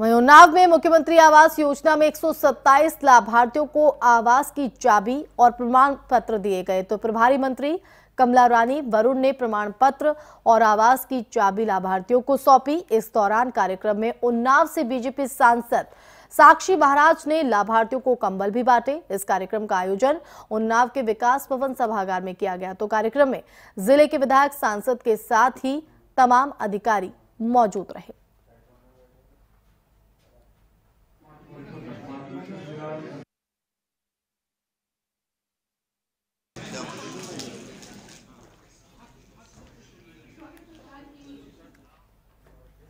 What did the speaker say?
वहीं उन्नाव में मुख्यमंत्री आवास योजना में 127 लाभार्थियों को आवास की चाबी और प्रमाण पत्र दिए गए तो प्रभारी मंत्री कमला रानी वरुण ने प्रमाण पत्र और आवास की चाबी लाभार्थियों को सौंपी इस दौरान कार्यक्रम में उन्नाव से बीजेपी सांसद साक्षी महाराज ने लाभार्थियों को कंबल भी बांटे इस कार्यक्रम का आयोजन उन्नाव के विकास भवन सभागार में किया गया तो कार्यक्रम में जिले के विधायक सांसद के साथ ही तमाम अधिकारी मौजूद रहे